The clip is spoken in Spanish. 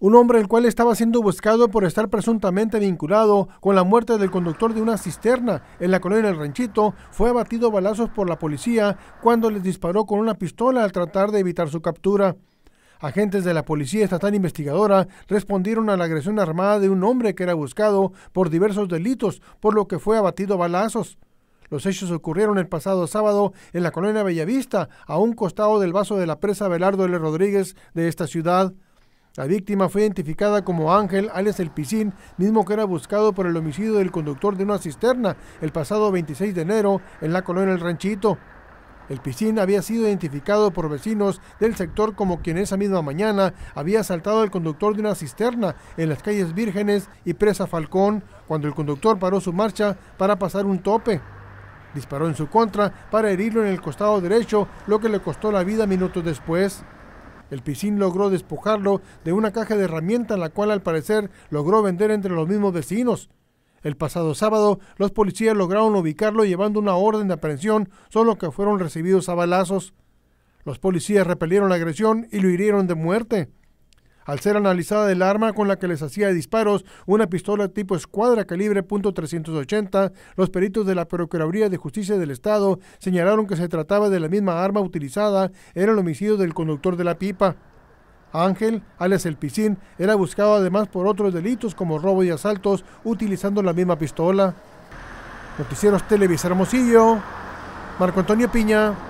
un hombre el cual estaba siendo buscado por estar presuntamente vinculado con la muerte del conductor de una cisterna en la colonia del Ranchito, fue abatido a balazos por la policía cuando les disparó con una pistola al tratar de evitar su captura. Agentes de la Policía Estatal Investigadora respondieron a la agresión armada de un hombre que era buscado por diversos delitos, por lo que fue abatido a balazos. Los hechos ocurrieron el pasado sábado en la colonia Bellavista, a un costado del vaso de la presa Belardo L. Rodríguez de esta ciudad. La víctima fue identificada como Ángel Alex El Piscín, mismo que era buscado por el homicidio del conductor de una cisterna el pasado 26 de enero en la colonia El Ranchito. El Piscín había sido identificado por vecinos del sector como quien esa misma mañana había asaltado al conductor de una cisterna en las calles Vírgenes y Presa Falcón, cuando el conductor paró su marcha para pasar un tope. Disparó en su contra para herirlo en el costado derecho, lo que le costó la vida minutos después. El piscín logró despojarlo de una caja de herramientas, la cual al parecer logró vender entre los mismos vecinos. El pasado sábado, los policías lograron ubicarlo llevando una orden de aprehensión, solo que fueron recibidos a balazos. Los policías repelieron la agresión y lo hirieron de muerte al ser analizada el arma con la que les hacía disparos, una pistola tipo escuadra calibre .380, los peritos de la Procuraduría de Justicia del Estado señalaron que se trataba de la misma arma utilizada en el homicidio del conductor de la pipa. Ángel, alias El Piscín, era buscado además por otros delitos como robo y asaltos utilizando la misma pistola. Noticieros Televisa Hermosillo, Marco Antonio Piña.